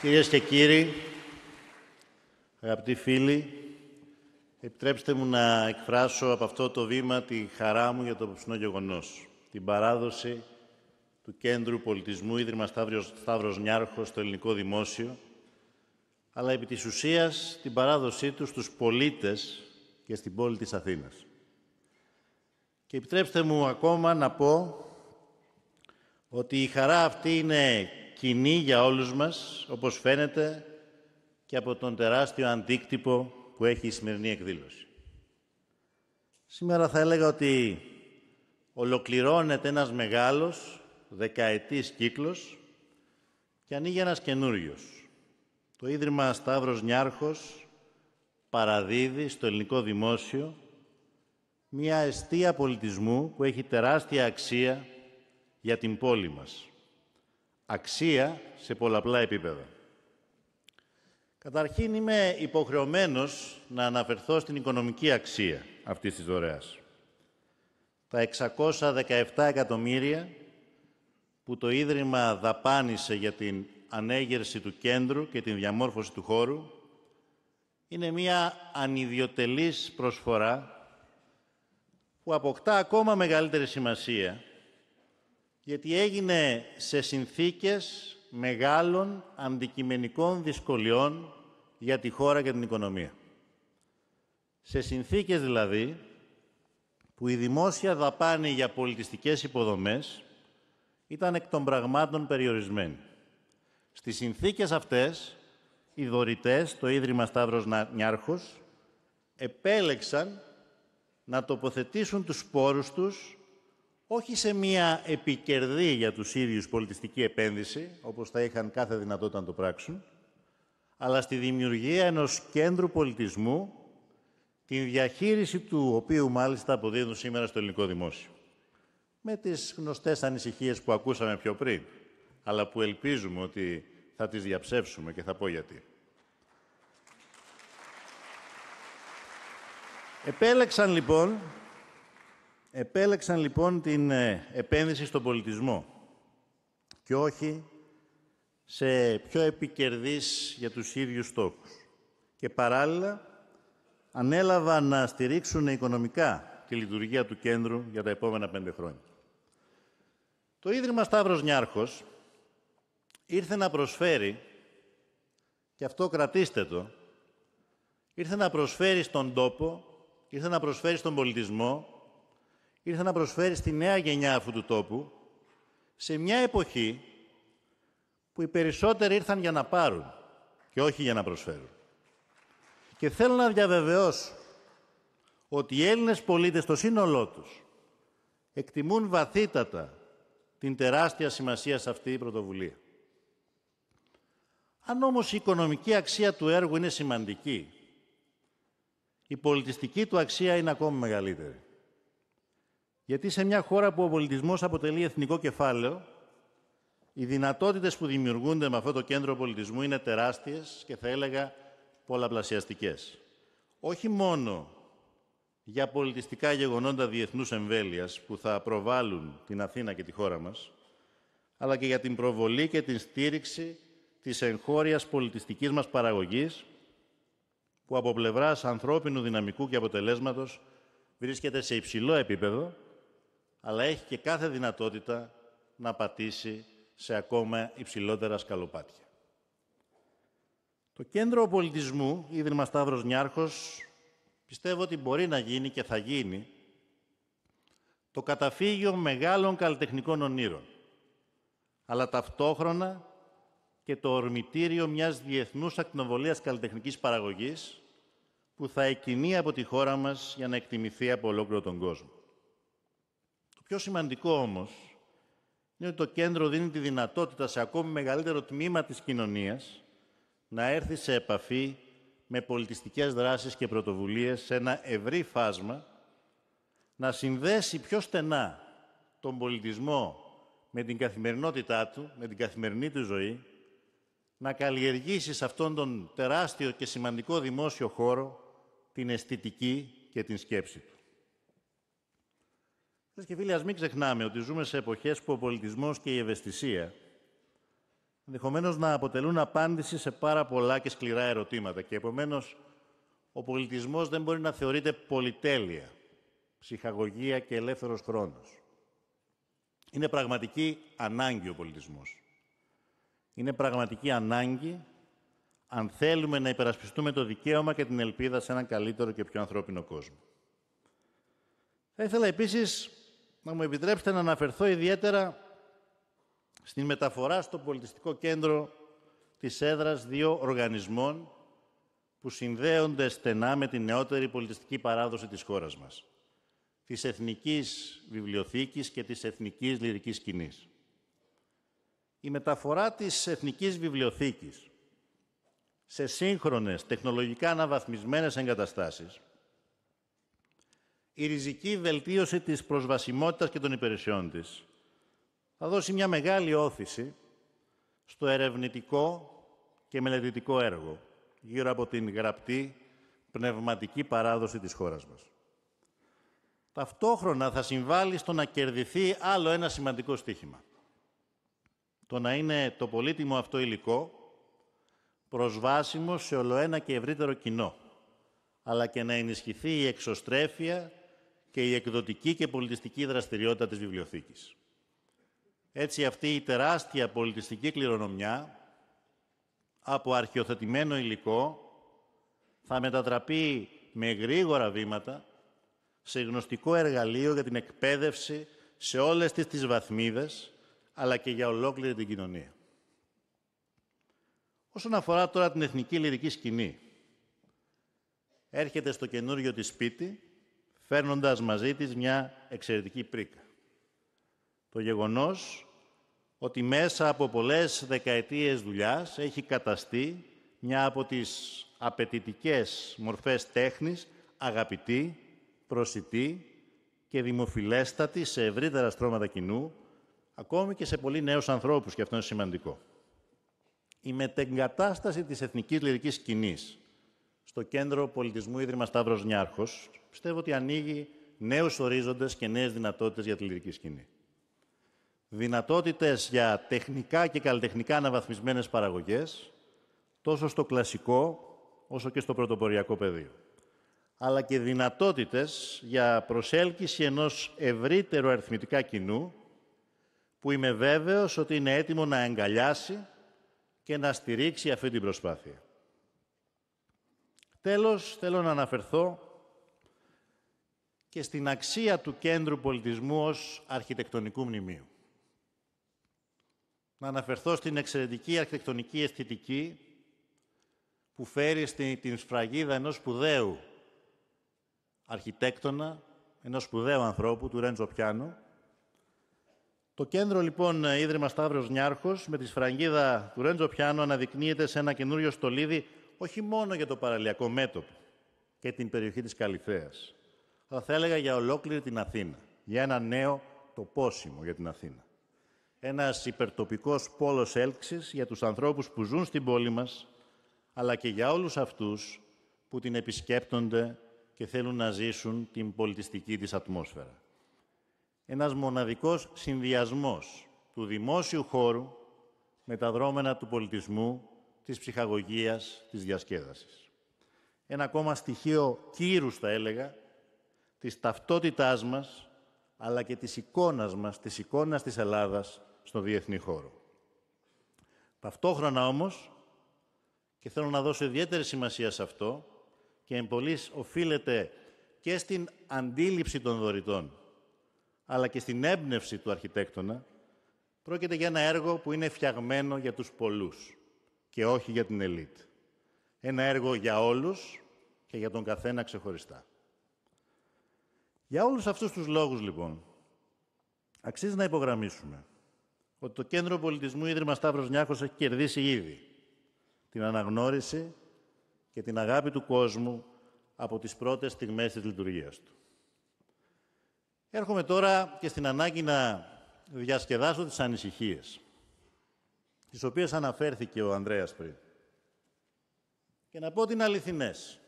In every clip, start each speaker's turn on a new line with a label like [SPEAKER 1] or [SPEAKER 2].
[SPEAKER 1] Κυρίες και κύριοι, αγαπητοί φίλοι, επιτρέψτε μου να εκφράσω από αυτό το βήμα τη χαρά μου για το απόψινό γεγονός, την παράδοση του Κέντρου Πολιτισμού Ίδρυμας Σταύρος, Σταύρος Νιάρχος στο ελληνικό δημόσιο, αλλά επί της ουσίας την παράδοσή του στους πολίτες και στην πόλη της Αθήνας. Και επιτρέψτε μου ακόμα να πω ότι η χαρά αυτή είναι κοινή για όλους μας, όπως φαίνεται και από τον τεράστιο αντίκτυπο που έχει η σημερινή εκδήλωση. Σήμερα θα έλεγα ότι ολοκληρώνεται ένας μεγάλος δεκαετής κύκλος και ανοίγει ένας καινούριος. Το Ίδρυμα Σταύρος Νιάρχος παραδίδει στο ελληνικό δημόσιο μια αιστεία πολιτισμού που έχει τεράστια αξία για την πόλη μας αξία σε πολλαπλά επίπεδα. Καταρχήν είμαι υποχρεωμένος να αναφερθώ στην οικονομική αξία αυτής της δωρεάς. Τα 617 εκατομμύρια που το Ίδρυμα δαπάνησε για την ανέγερση του κέντρου και την διαμόρφωση του χώρου είναι μια ανιδιοτελής προσφορά που αποκτά ακόμα μεγαλύτερη σημασία γιατί έγινε σε συνθήκες μεγάλων αντικειμενικών δυσκολιών για τη χώρα και την οικονομία. Σε συνθήκες δηλαδή που η δημόσια δαπάνη για πολιτιστικές υποδομές ήταν εκ των πραγμάτων περιορισμένη. Στις συνθήκες αυτές, οι δωρητές, το Ίδρυμα Σταύρος Νιάρχος, επέλεξαν να τοποθετήσουν τους σπόρους τους όχι σε μια επικερδή για τους ίδιους πολιτιστική επένδυση, όπως θα είχαν κάθε δυνατότητα να το πράξουν, αλλά στη δημιουργία ενός κέντρου πολιτισμού, την διαχείριση του οποίου μάλιστα αποδίδουν σήμερα στο ελληνικό δημόσιο. Με τις γνωστές ανησυχίες που ακούσαμε πιο πριν, αλλά που ελπίζουμε ότι θα τις διαψεύσουμε και θα πω γιατί. Επέλεξαν λοιπόν Επέλεξαν λοιπόν την ε, επένδυση στον πολιτισμό και όχι σε πιο επικερδής για τους ίδιους στόχους. Και παράλληλα ανέλαβαν να στηρίξουν οικονομικά τη λειτουργία του κέντρου για τα επόμενα πέντε χρόνια. Το Ίδρυμα Σταύρος Νιάρχος ήρθε να προσφέρει, και αυτό κρατήστε το, ήρθε να προσφέρει στον τόπο, ήρθε να προσφέρει στον πολιτισμό ήρθε να προσφέρει στη νέα γενιά αυτού του τόπου, σε μια εποχή που οι περισσότεροι ήρθαν για να πάρουν και όχι για να προσφέρουν. Και θέλω να διαβεβαιώσω ότι οι Έλληνες πολίτες στο σύνολό τους εκτιμούν βαθύτατα την τεράστια σημασία σε αυτή η πρωτοβουλία. Αν όμως η οικονομική αξία του έργου είναι σημαντική, η πολιτιστική του αξία είναι ακόμη μεγαλύτερη. Γιατί σε μια χώρα που ο πολιτισμός αποτελεί εθνικό κεφάλαιο, οι δυνατότητες που δημιουργούνται με αυτό το κέντρο πολιτισμού είναι τεράστιες και θα έλεγα πολλαπλασιαστικές. Όχι μόνο για πολιτιστικά γεγονότα διεθνούς εμβέλειας που θα προβάλλουν την Αθήνα και τη χώρα μας, αλλά και για την προβολή και την στήριξη της εγχώριας πολιτιστικής μας παραγωγής, που από πλευράς ανθρώπινου δυναμικού και αποτελέσματος βρίσκεται σε υψηλό επίπεδο αλλά έχει και κάθε δυνατότητα να πατήσει σε ακόμα υψηλότερα σκαλοπάτια. Το Κέντρο Πολιτισμού, Ίδρυμα Σταύρος Νιάρχος, πιστεύω ότι μπορεί να γίνει και θα γίνει το καταφύγιο μεγάλων καλλιτεχνικών ονείρων, αλλά ταυτόχρονα και το ορμητήριο μιας διεθνούς ακτινοβολίας καλλιτεχνικής παραγωγής που θα εκκινεί από τη χώρα μας για να εκτιμηθεί από ολόκληρο τον κόσμο πιο σημαντικό όμως είναι ότι το κέντρο δίνει τη δυνατότητα σε ακόμη μεγαλύτερο τμήμα της κοινωνίας να έρθει σε επαφή με πολιτιστικές δράσεις και πρωτοβουλίες σε ένα ευρύ φάσμα, να συνδέσει πιο στενά τον πολιτισμό με την καθημερινότητά του, με την καθημερινή του ζωή, να καλλιεργήσει σε αυτόν τον τεράστιο και σημαντικό δημόσιο χώρο την αισθητική και την σκέψη του. Φίλε και φίλοι, ας μην ξεχνάμε ότι ζούμε σε εποχές που ο πολιτισμός και η ευαισθησία ενδεχομένως να αποτελούν απάντηση σε πάρα πολλά και σκληρά ερωτήματα και επομένως ο πολιτισμός δεν μπορεί να θεωρείται πολυτέλεια, ψυχαγωγία και ελεύθερος χρόνος. Είναι πραγματική ανάγκη ο πολιτισμός. Είναι πραγματική ανάγκη αν θέλουμε να υπερασπιστούμε το δικαίωμα και την ελπίδα σε έναν καλύτερο και πιο ανθρώπινο κόσμο. Θα ήθελα επίσης να μου επιτρέψετε να αναφερθώ ιδιαίτερα στην μεταφορά στο πολιτιστικό κέντρο της έδρας δύο οργανισμών που συνδέονται στενά με την νεότερη πολιτιστική παράδοση της χώρας μας, της Εθνικής Βιβλιοθήκης και της Εθνικής Λυρικής Σκηνής. Η μεταφορά της Εθνικής Βιβλιοθήκης σε σύγχρονες, τεχνολογικά αναβαθμισμένες εγκαταστάσεις η ριζική βελτίωση της προσβασιμότητας και των υπηρεσιών της. Θα δώσει μια μεγάλη όθηση στο ερευνητικό και μελετητικό έργο γύρω από την γραπτή πνευματική παράδοση της χώρας μας. Ταυτόχρονα θα συμβάλλει στο να κερδιθεί άλλο ένα σημαντικό στοίχημα. Το να είναι το πολύτιμο αυτό υλικό προσβάσιμο σε ολοένα και ευρύτερο κοινό, αλλά και να ενισχυθεί η εξωστρέφεια και η εκδοτική και πολιτιστική δραστηριότητα της βιβλιοθήκης. Έτσι αυτή η τεράστια πολιτιστική κληρονομιά από αρχιοθετημένο υλικό θα μετατραπεί με γρήγορα βήματα σε γνωστικό εργαλείο για την εκπαίδευση σε όλες τις, τις βαθμίδες, αλλά και για ολόκληρη την κοινωνία. Όσον αφορά τώρα την εθνική λυρική σκηνή, έρχεται στο καινούριο της σπίτι φέρνοντας μαζί της μια εξαιρετική πρίκα. Το γεγονός ότι μέσα από πολλές δεκαετίες δουλειάς έχει καταστεί μια από τις απαιτητικές μορφές τέχνης αγαπητή, προσιτή και δημοφιλέστατη σε ευρύτερα στρώματα κοινού, ακόμη και σε πολύ νέους ανθρώπους, και αυτό είναι σημαντικό. Η μετεγκατάσταση της εθνικής λυρικής σκηνής στο Κέντρο Πολιτισμού Ίδρυμα Στάυρο Νιάρχος, πιστεύω ότι ανοίγει νέους ορίζοντες και νέες δυνατότητες για τη λυρική σκηνή. Δυνατότητες για τεχνικά και καλλιτεχνικά αναβαθμισμένες παραγωγές, τόσο στο κλασικό όσο και στο πρωτοποριακό πεδίο. Αλλά και δυνατότητες για προσέλκυση ενός ευρύτερου αριθμητικά κοινού, που είμαι βέβαιος ότι είναι έτοιμο να εγκαλιάσει και να στηρίξει αυτή την προσπάθεια. Τέλος, θέλω να αναφερθώ και στην αξία του Κέντρου Πολιτισμού ως αρχιτεκτονικού μνημείου. Να αναφερθώ στην εξαιρετική αρχιτεκτονική αισθητική που φέρει στην, την σφραγίδα ενός σπουδαίου αρχιτέκτονα, ενός σπουδαίου ανθρώπου, του Ρέντζο Πιάνου. Το κέντρο, λοιπόν, Ίδρυμα Σταύρος Νιάρχος, με τη σφραγίδα του Ρέντζο Πιάνου, αναδεικνύεται σε ένα καινούριο στολίδι όχι μόνο για το παραλιακό μέτωπο και την περιοχή της Καλυφαίας, αλλά θα έλεγα για ολόκληρη την Αθήνα, για ένα νέο τοπόσιμο για την Αθήνα. Ένας υπερτοπικός πόλος έλξης για τους ανθρώπους που ζουν στην πόλη μας, αλλά και για όλους αυτούς που την επισκέπτονται και θέλουν να ζήσουν την πολιτιστική της ατμόσφαιρα. Ένας μοναδικός συνδυασμός του δημόσιου χώρου με τα δρόμενα του πολιτισμού της ψυχαγωγίας, της διασκέδασης. Ένα ακόμα στοιχείο κύρους, θα έλεγα, της ταυτότητάς μας, αλλά και της εικόνας μας, της εικόνας της Ελλάδας στον διεθνή χώρο. Ταυτόχρονα όμως, και θέλω να δώσω ιδιαίτερη σημασία σε αυτό, και εμπολής οφείλεται και στην αντίληψη των δωρητών, αλλά και στην έμπνευση του αρχιτέκτονα, πρόκειται για ένα έργο που είναι φτιαγμένο για τους πολλούς και όχι για την ελίτ. Ένα έργο για όλους και για τον καθένα ξεχωριστά. Για όλους αυτούς τους λόγους, λοιπόν, αξίζει να υπογραμμίσουμε ότι το Κέντρο Πολιτισμού Ίδρυμα Σταύρος Νιάρχος έχει κερδίσει ήδη την αναγνώριση και την αγάπη του κόσμου από τις πρώτες στιγμές της λειτουργίας του. Έρχομαι τώρα και στην ανάγκη να διασκεδάσω τις ανησυχίες τις οποίες αναφέρθηκε ο Ανδρέας πριν. Και να πω ότι είναι αληθινές.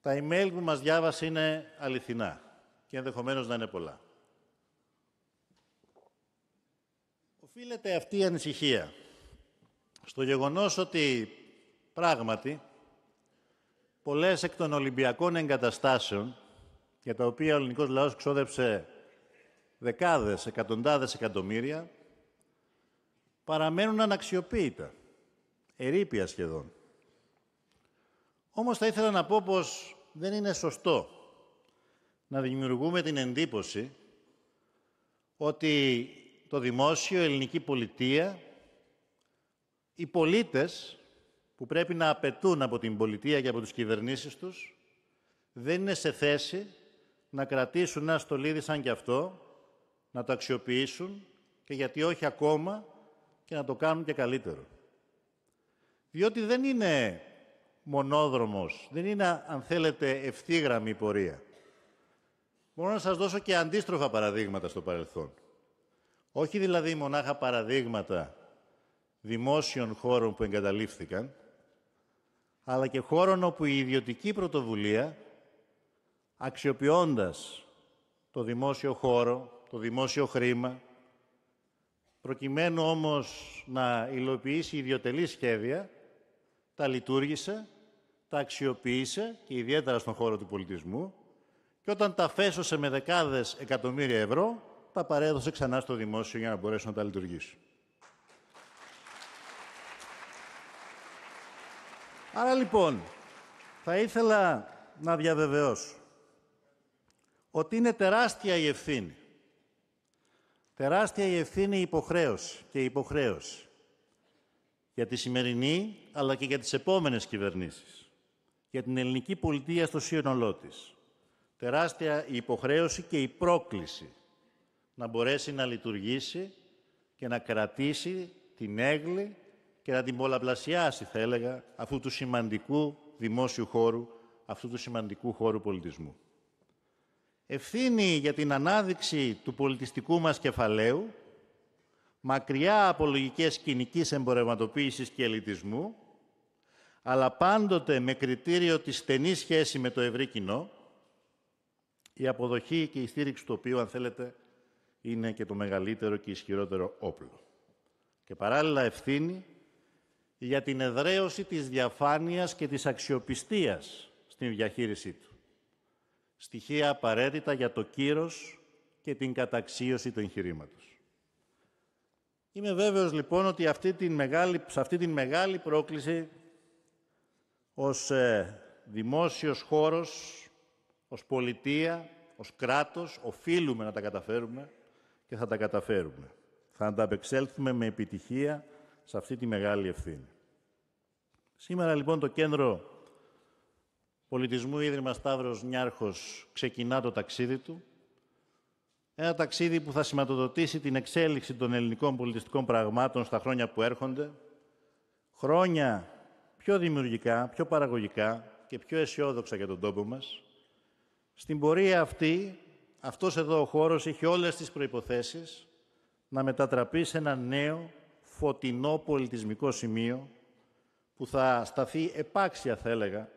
[SPEAKER 1] Τα email που μας διάβασε είναι αληθινά και ενδεχομένως να είναι πολλά. Οφείλεται αυτή η ανησυχία στο γεγονός ότι πράγματι πολλές εκ των Ολυμπιακών εγκαταστάσεων για τα οποία ο ελληνικός λαός ξόδεψε δεκάδες, εκατοντάδες εκατομμύρια παραμένουν αναξιοποίητα, ερήπια σχεδόν. Όμως θα ήθελα να πω πως δεν είναι σωστό να δημιουργούμε την εντύπωση ότι το δημόσιο, η ελληνική πολιτεία, οι πολίτες που πρέπει να απαιτούν από την πολιτεία και από τις κυβερνήσεις τους, δεν είναι σε θέση να κρατήσουν ένα στολίδι σαν κι αυτό, να το αξιοποιήσουν και γιατί όχι ακόμα και να το κάνουν και καλύτερο. Διότι δεν είναι μονόδρομος, δεν είναι, αν θέλετε, ευθύγραμμη η πορεία. Μπορώ να σας δώσω και αντίστροφα παραδείγματα στο παρελθόν. Όχι δηλαδή μονάχα παραδείγματα δημόσιων χώρων που εγκαταλείφθηκαν, αλλά και χώρων όπου η ιδιωτική πρωτοβουλία, αξιοποιώντας το δημόσιο χώρο, το δημόσιο χρήμα, Προκειμένου όμως να υλοποιήσει ιδιωτελή σχέδια, τα λειτουργήσε, τα αξιοποίησε και ιδιαίτερα στον χώρο του πολιτισμού και όταν τα φέσωσε με δεκάδες εκατομμύρια ευρώ, τα παρέδωσε ξανά στο δημόσιο για να μπορέσει να τα λειτουργήσει. Άρα λοιπόν, θα ήθελα να διαβεβαιώσω ότι είναι τεράστια η ευθύνη Τεράστια η ευθύνη η υποχρέωση και η υποχρέωση για τη σημερινή αλλά και για τις επόμενες κυβερνήσεις, για την ελληνική πολιτεία στο σύνολό της. Τεράστια η υποχρέωση και η πρόκληση να μπορέσει να λειτουργήσει και να κρατήσει την έγκλη και να την πολλαπλασιάσει, θα έλεγα, αυτού του σημαντικού δημόσιου χώρου, αυτού του σημαντικού χώρου πολιτισμού. Ευθύνη για την ανάδειξη του πολιτιστικού μας κεφαλαίου, μακριά από λογικές κοινικής εμπορευματοποίησης και ελιτισμού, αλλά πάντοτε με κριτήριο της στενή σχέση με το ευρύ κοινό, η αποδοχή και η στήριξη του οποίου, αν θέλετε, είναι και το μεγαλύτερο και ισχυρότερο όπλο. Και παράλληλα ευθύνη για την εδραίωση της διαφάνειας και της αξιοπιστίας στην διαχείρισή του στοιχεία απαραίτητα για το κύρος και την καταξίωση του εγχειρήματος. Είμαι βέβαιος λοιπόν ότι αυτή την μεγάλη, σε αυτή την μεγάλη πρόκληση ως ε, δημόσιος χώρος, ως πολιτεία, ως κράτος, οφείλουμε να τα καταφέρουμε και θα τα καταφέρουμε. Θα ανταπεξέλθουμε με επιτυχία σε αυτή τη μεγάλη ευθύνη. Σήμερα λοιπόν το κέντρο Πολιτισμού Ίδρυμα Σταύρος Νιάρχος ξεκινά το ταξίδι του. Ένα ταξίδι που θα σηματοδοτήσει την εξέλιξη των ελληνικών πολιτιστικών πραγμάτων στα χρόνια που έρχονται. Χρόνια πιο δημιουργικά, πιο παραγωγικά και πιο αισιόδοξα για τον τόπο μας. Στην πορεία αυτή, αυτός εδώ ο χώρος είχε όλες τις προϋποθέσεις να μετατραπεί σε ένα νέο, φωτεινό πολιτισμικό σημείο που θα σταθεί επάξια, θα έλεγα,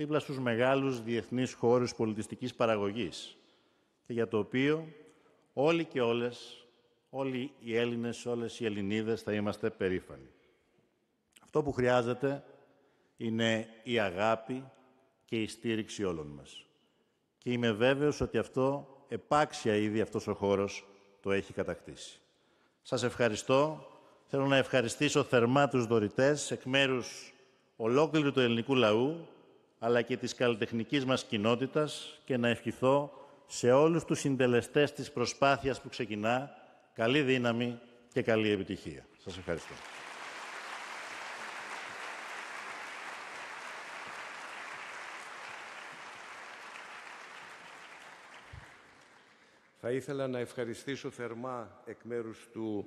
[SPEAKER 1] δίπλα στους μεγάλους διεθνείς χώρους πολιτιστικής παραγωγής και για το οποίο όλοι και όλες, όλοι οι Έλληνες, όλες οι Ελληνίδες θα είμαστε περήφανοι. Αυτό που χρειάζεται είναι η αγάπη και η στήριξη όλων μας. Και είμαι βέβαιος ότι αυτό επάξια ήδη αυτός ο χώρος το έχει κατακτήσει. Σας ευχαριστώ. Θέλω να ευχαριστήσω θερμά τους δωρητές εκ μέρους ολόκληρου του ελληνικού λαού αλλά και της καλλιτεχνικής μας κοινότητας και να ευχηθώ σε όλους τους συντελεστές της προσπάθειας που ξεκινά καλή δύναμη και καλή επιτυχία. Σας ευχαριστώ.
[SPEAKER 2] Θα ήθελα να ευχαριστήσω θερμά εκ μέρους του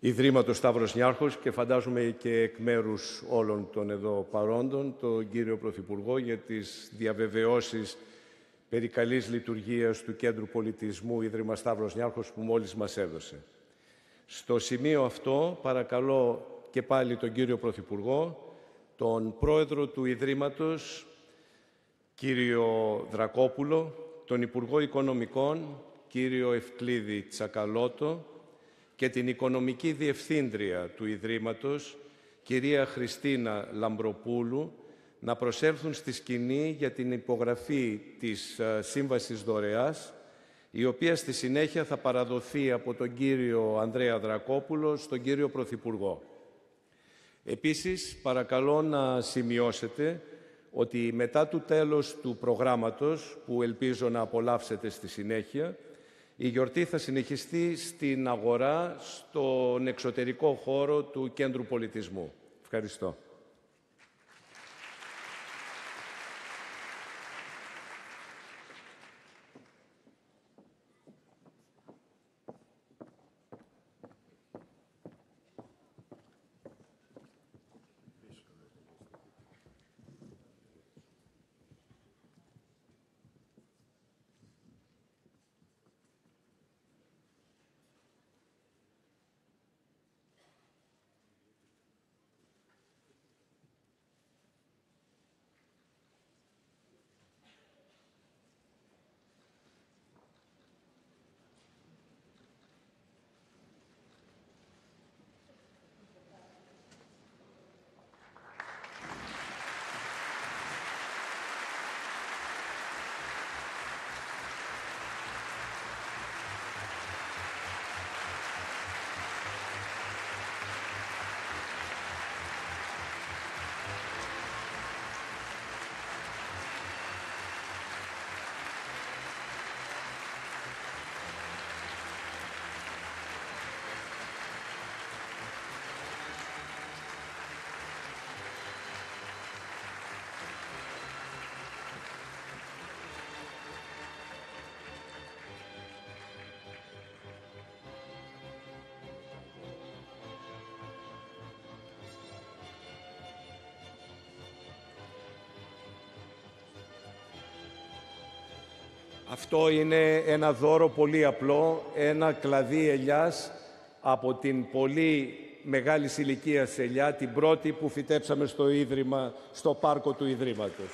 [SPEAKER 2] Ιδρύματος Σταύρος Νιάρχος και φαντάζομαι και εκ μέρους όλων των εδώ παρόντων, τον κύριο Πρωθυπουργό για τις διαβεβαιώσεις περί καλής λειτουργίας του Κέντρου Πολιτισμού Ίδρυμα Σταύρος Νιάρχος που μόλις μας έδωσε. Στο σημείο αυτό παρακαλώ και πάλι τον κύριο Πρωθυπουργό, τον πρόεδρο του Ιδρύματος, κύριο Δρακόπουλο, τον Υπουργό Οικονομικών, κύριο Ευκλήδη Τσακαλώτο, και την Οικονομική Διευθύντρια του Ιδρύματος, κυρία Χριστίνα Λαμπροπούλου, να προσέλθουν στη σκηνή για την υπογραφή της ε, Σύμβασης Δωρεάς, η οποία στη συνέχεια θα παραδοθεί από τον κύριο Ανδρέα Δρακόπουλο στον κύριο Πρωθυπουργό. Επίσης, παρακαλώ να σημειώσετε ότι μετά το τέλος του προγράμματος, που ελπίζω να απολαύσετε στη συνέχεια, η γιορτή θα συνεχιστεί στην αγορά, στον εξωτερικό χώρο του Κέντρου Πολιτισμού. Ευχαριστώ. Αυτό είναι ένα δώρο πολύ απλό, ένα κλαδί ελιάς από την πολύ μεγάλη ηλικία ελιά, την πρώτη που φυτέψαμε στο Ίδρυμα, στο πάρκο του Ιδρύματος.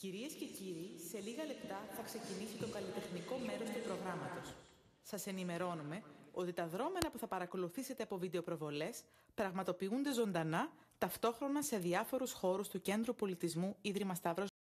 [SPEAKER 1] Κυρίες και κύριοι, σε λίγα λεπτά θα ξεκινήσει το καλλιτεχνικό μέρος του προγράμματος. Σας
[SPEAKER 2] ενημερώνουμε ότι τα δρόμενα που θα παρακολουθήσετε από βιντεοπροβολές πραγματοποιούνται ζωντανά ταυτόχρονα σε διάφορους χώρους του Κέντρου Πολιτισμού Ίδρυμα Σταύρος